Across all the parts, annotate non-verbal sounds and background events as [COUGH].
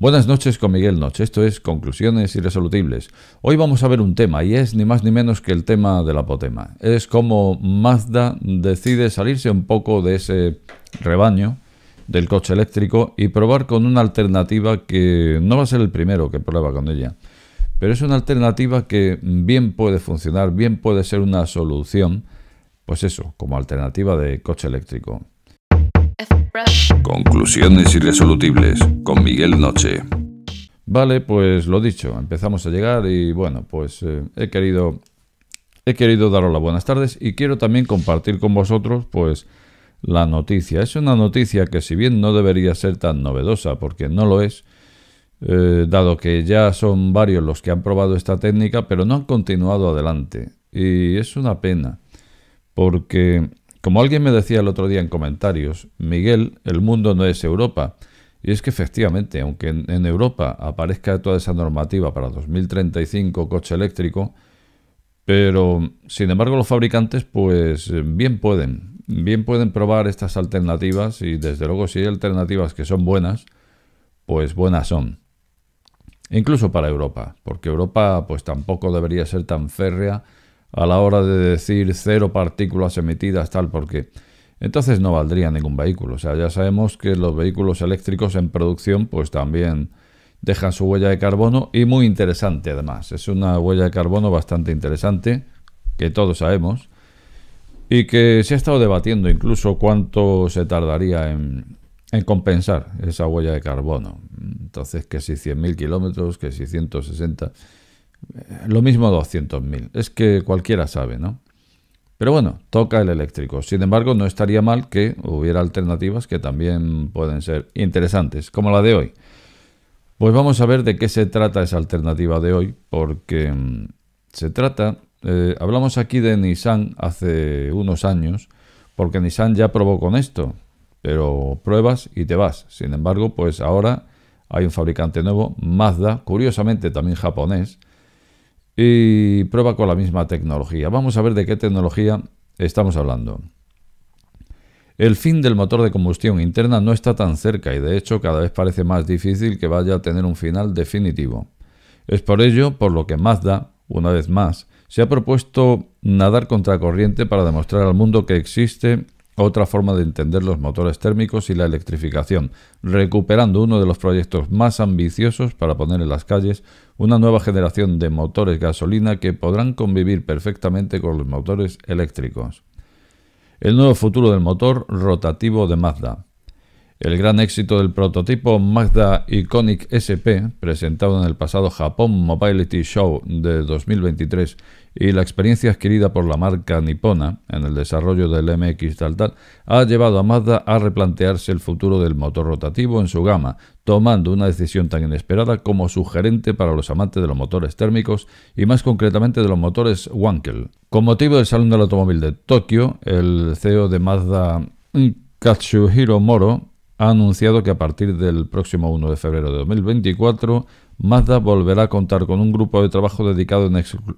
Buenas noches con Miguel Noche, esto es Conclusiones Irresolutibles. Hoy vamos a ver un tema y es ni más ni menos que el tema del apotema. Es como Mazda decide salirse un poco de ese rebaño del coche eléctrico y probar con una alternativa que no va a ser el primero que prueba con ella, pero es una alternativa que bien puede funcionar, bien puede ser una solución, pues eso, como alternativa de coche eléctrico. Conclusiones irresolutibles con Miguel Noche. Vale, pues lo dicho, empezamos a llegar y bueno, pues eh, he querido he querido daros las buenas tardes y quiero también compartir con vosotros pues la noticia. Es una noticia que si bien no debería ser tan novedosa porque no lo es, eh, dado que ya son varios los que han probado esta técnica pero no han continuado adelante y es una pena porque como alguien me decía el otro día en comentarios, Miguel, el mundo no es Europa. Y es que efectivamente, aunque en, Europa aparezca toda esa normativa para 2035 coche eléctrico, pero sin embargo los fabricantes pues bien pueden, bien pueden probar estas alternativas y desde luego si hay alternativas que son buenas, pues buenas son. Incluso para Europa, porque Europa pues tampoco debería ser tan férrea a la hora de decir cero partículas emitidas, tal, porque entonces no valdría ningún vehículo. O sea, ya sabemos que los vehículos eléctricos en producción pues también dejan su huella de carbono y muy interesante además. Es una huella de carbono bastante interesante que todos sabemos y que se ha estado debatiendo incluso cuánto se tardaría en, compensar esa huella de carbono. Entonces, que si 100.000 kilómetros, que si 160 lo mismo 200.000. Es que cualquiera sabe, ¿no? Pero bueno, toca el eléctrico. Sin embargo, no estaría mal que hubiera alternativas que también pueden ser interesantes, como la de hoy. Pues vamos a ver de qué se trata esa alternativa de hoy, porque mm, se trata, eh, hablamos aquí de Nissan hace unos años, porque Nissan ya probó con esto, pero pruebas y te vas. Sin embargo, pues ahora hay un fabricante nuevo, Mazda, curiosamente también japonés, y prueba con la misma tecnología. Vamos a ver de qué tecnología estamos hablando. El fin del motor de combustión interna no está tan cerca y de hecho cada vez parece más difícil que vaya a tener un final definitivo. Es por ello por lo que Mazda, una vez más, se ha propuesto nadar contracorriente para demostrar al mundo que existe otra forma de entender los motores térmicos y la electrificación, recuperando uno de los proyectos más ambiciosos para poner en las calles una nueva generación de motores gasolina que podrán convivir perfectamente con los motores eléctricos. El nuevo futuro del motor rotativo de Mazda. El gran éxito del prototipo Mazda Iconic SP, presentado en el pasado Japón Mobility Show de 2023, y la experiencia adquirida por la marca nipona en el desarrollo del MX tal ha llevado a Mazda a replantearse el futuro del motor rotativo en su gama, tomando una decisión tan inesperada como sugerente para los amantes de los motores térmicos y más concretamente de los motores Wankel. Con motivo del Salón del Automóvil de Tokio, el CEO de Mazda Katsuhiro Moro ha anunciado que a partir del próximo 1 de febrero de 2024, Mazda volverá a contar con un grupo de trabajo dedicado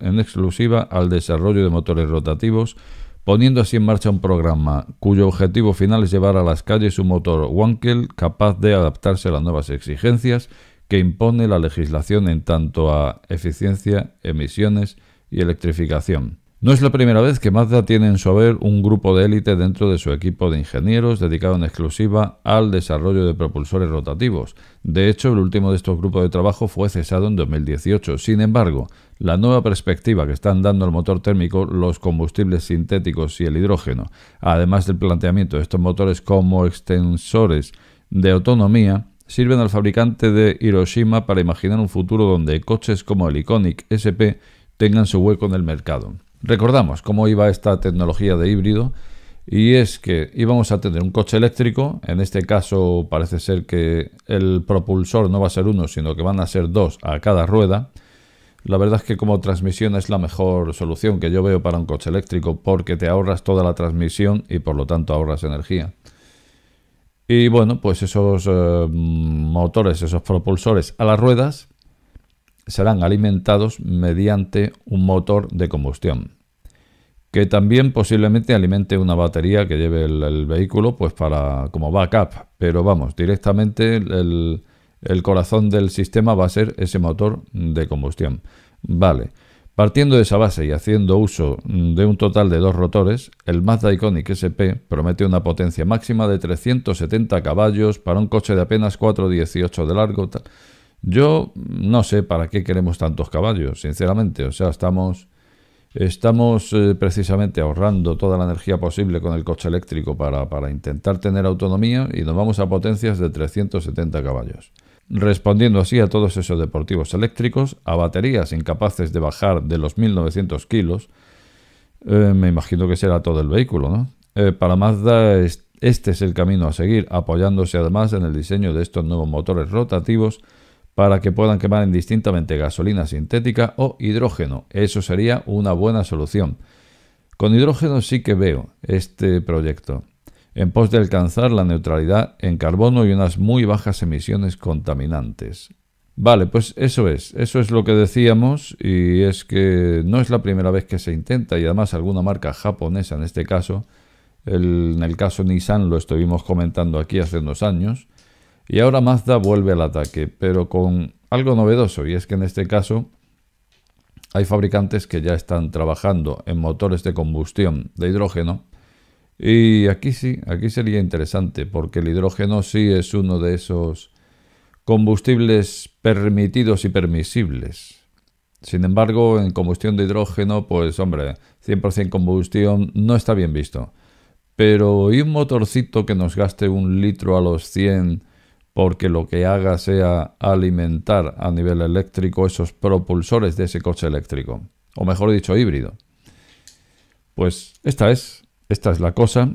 en, exclusiva al desarrollo de motores rotativos, poniendo así en marcha un programa cuyo objetivo final es llevar a las calles un motor Wankel capaz de adaptarse a las nuevas exigencias que impone la legislación en tanto a eficiencia, emisiones y electrificación. No es la primera vez que Mazda tiene en su haber un grupo de élite dentro de su equipo de ingenieros dedicado en exclusiva al desarrollo de propulsores rotativos. De hecho, el último de estos grupos de trabajo fue cesado en 2018. Sin embargo, la nueva perspectiva que están dando el motor térmico, los combustibles sintéticos y el hidrógeno, además del planteamiento de estos motores como extensores de autonomía, sirven al fabricante de Hiroshima para imaginar un futuro donde coches como el Iconic SP tengan su hueco en el mercado. Recordamos cómo iba esta tecnología de híbrido y es que íbamos a tener un coche eléctrico, en este caso parece ser que el propulsor no va a ser uno, sino que van a ser dos a cada rueda. La verdad es que como transmisión es la mejor solución que yo veo para un coche eléctrico porque te ahorras toda la transmisión y por lo tanto ahorras energía. Y bueno, pues esos eh, motores, esos propulsores a las ruedas serán alimentados mediante un motor de combustión, que también posiblemente alimente una batería que lleve el, vehículo pues para como backup, pero vamos, directamente el, el corazón del sistema va a ser ese motor de combustión. Vale. Partiendo de esa base y haciendo uso de un total de dos rotores, el Mazda Iconic SP promete una potencia máxima de 370 caballos para un coche de apenas 4,18 de largo, yo no sé para qué queremos tantos caballos, sinceramente. O sea, estamos, estamos eh, precisamente ahorrando toda la energía posible con el coche eléctrico para, intentar tener autonomía y nos vamos a potencias de 370 caballos. Respondiendo así a todos esos deportivos eléctricos, a baterías incapaces de bajar de los 1900 kilos, eh, me imagino que será todo el vehículo, ¿no? Eh, para Mazda este es el camino a seguir, apoyándose además en el diseño de estos nuevos motores rotativos para que puedan quemar indistintamente gasolina sintética o hidrógeno. Eso sería una buena solución. Con hidrógeno sí que veo este proyecto, en pos de alcanzar la neutralidad en carbono y unas muy bajas emisiones contaminantes. Vale, pues eso es, eso es lo que decíamos y es que no es la primera vez que se intenta y además alguna marca japonesa en este caso, en el caso Nissan lo estuvimos comentando aquí hace unos años, y ahora Mazda vuelve al ataque, pero con algo novedoso, y es que en este caso hay fabricantes que ya están trabajando en motores de combustión de hidrógeno. Y aquí sí, aquí sería interesante, porque el hidrógeno sí es uno de esos combustibles permitidos y permisibles. Sin embargo, en combustión de hidrógeno, pues hombre, 100% combustión no está bien visto. Pero ¿y un motorcito que nos gaste un litro a los 100 porque lo que haga sea alimentar a nivel eléctrico esos propulsores de ese coche eléctrico, o mejor dicho, híbrido. Pues esta es, esta es la cosa.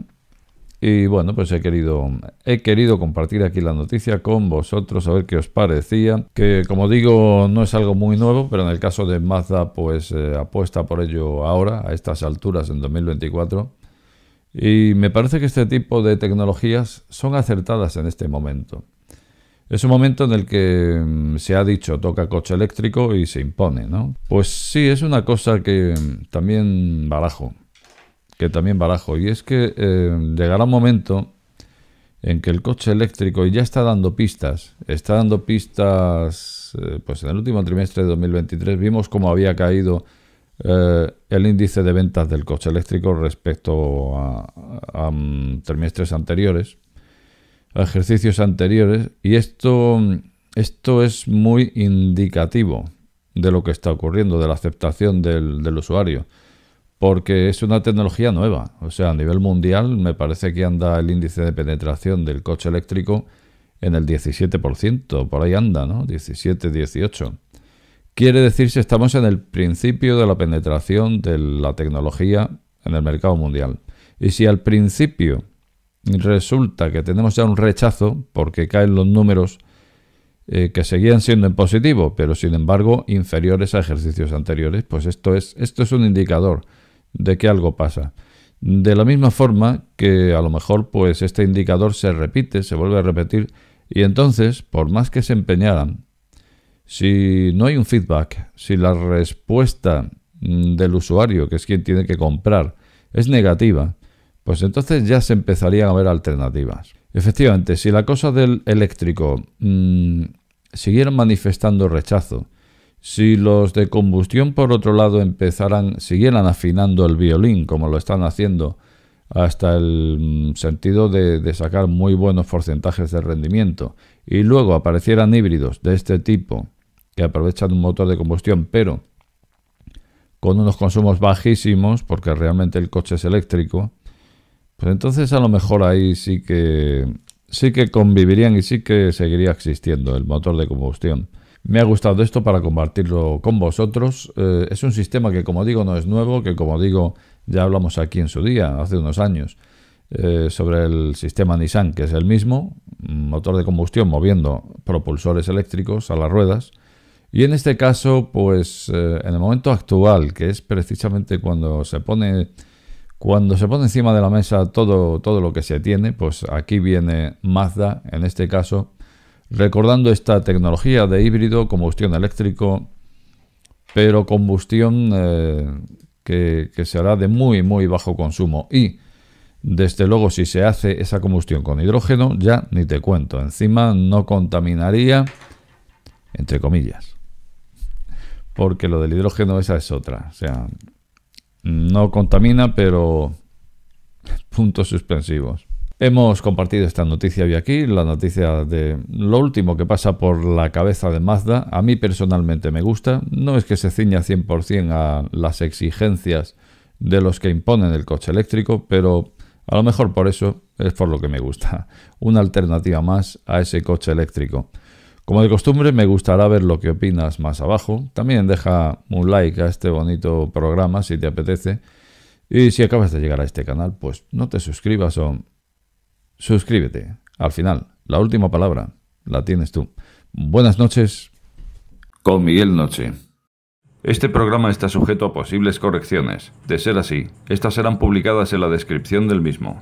Y bueno, pues he querido, he querido compartir aquí la noticia con vosotros, a ver qué os parecía. Que como digo, no es algo muy nuevo, pero en el caso de Mazda, pues eh, apuesta por ello ahora, a estas alturas, en 2024. Y me parece que este tipo de tecnologías son acertadas en este momento. Es un momento en el que mm, se ha dicho toca coche eléctrico y se impone, ¿no? Pues sí, es una cosa que mm, también barajo, que también barajo, y es que eh, llegará un momento en que el coche eléctrico, ya está dando pistas, está dando pistas, eh, pues en el último trimestre de 2023 vimos cómo había caído eh, el índice de ventas del coche eléctrico respecto a mm, trimestres anteriores ejercicios anteriores y esto, esto es muy indicativo de lo que está ocurriendo, de la aceptación del, del usuario, porque es una tecnología nueva. O sea, a nivel mundial me parece que anda el índice de penetración del coche eléctrico en el 17%, por ahí anda, ¿no? 17, 18. Quiere decir si estamos en el principio de la penetración de la tecnología en el mercado mundial. Y si al principio resulta que tenemos ya un rechazo porque caen los números eh, que seguían siendo en positivo, pero sin embargo inferiores a ejercicios anteriores, pues esto es, esto es un indicador de que algo pasa. De la misma forma que a lo mejor pues este indicador se repite, se vuelve a repetir y entonces, por más que se empeñaran, si no hay un feedback, si la respuesta mm, del usuario, que es quien tiene que comprar, es negativa, pues entonces ya se empezarían a ver alternativas. Efectivamente, si la cosa del eléctrico mm, siguiera manifestando rechazo, si los de combustión por otro lado empezaran, siguieran afinando el violín como lo están haciendo, hasta el mm, sentido de, sacar muy buenos porcentajes de rendimiento, y luego aparecieran híbridos de este tipo que aprovechan un motor de combustión, pero con unos consumos bajísimos, porque realmente el coche es eléctrico, pues entonces a lo mejor ahí sí que sí que convivirían y sí que seguiría existiendo el motor de combustión. Me ha gustado esto para compartirlo con vosotros. Eh, es un sistema que, como digo, no es nuevo, que como digo, ya hablamos aquí en su día, hace unos años, eh, sobre el sistema Nissan, que es el mismo, motor de combustión moviendo propulsores eléctricos a las ruedas. Y en este caso, pues eh, en el momento actual, que es precisamente cuando se pone cuando se pone encima de la mesa todo, todo lo que se tiene, pues aquí viene Mazda, en este caso, recordando esta tecnología de híbrido, combustión eléctrico, pero combustión eh, que, que será de muy, muy bajo consumo. Y desde luego, si se hace esa combustión con hidrógeno, ya ni te cuento. Encima no contaminaría, entre comillas. Porque lo del hidrógeno esa es otra. O sea, no contamina, pero puntos suspensivos. Hemos compartido esta noticia hoy aquí, la noticia de lo último que pasa por la cabeza de Mazda. A mí personalmente me gusta, no es que se ciña 100% a las exigencias de los que imponen el coche eléctrico, pero a lo mejor por eso es por lo que me gusta. [LAUGHS] Una alternativa más a ese coche eléctrico. Como de costumbre, me gustará ver lo que opinas más abajo. También deja un like a este bonito programa si te apetece. Y si acabas de llegar a este canal, pues no te suscribas o suscríbete. Al final, la última palabra la tienes tú. Buenas noches. Con Miguel Noche. Este programa está sujeto a posibles correcciones. De ser así, estas serán publicadas en la descripción del mismo.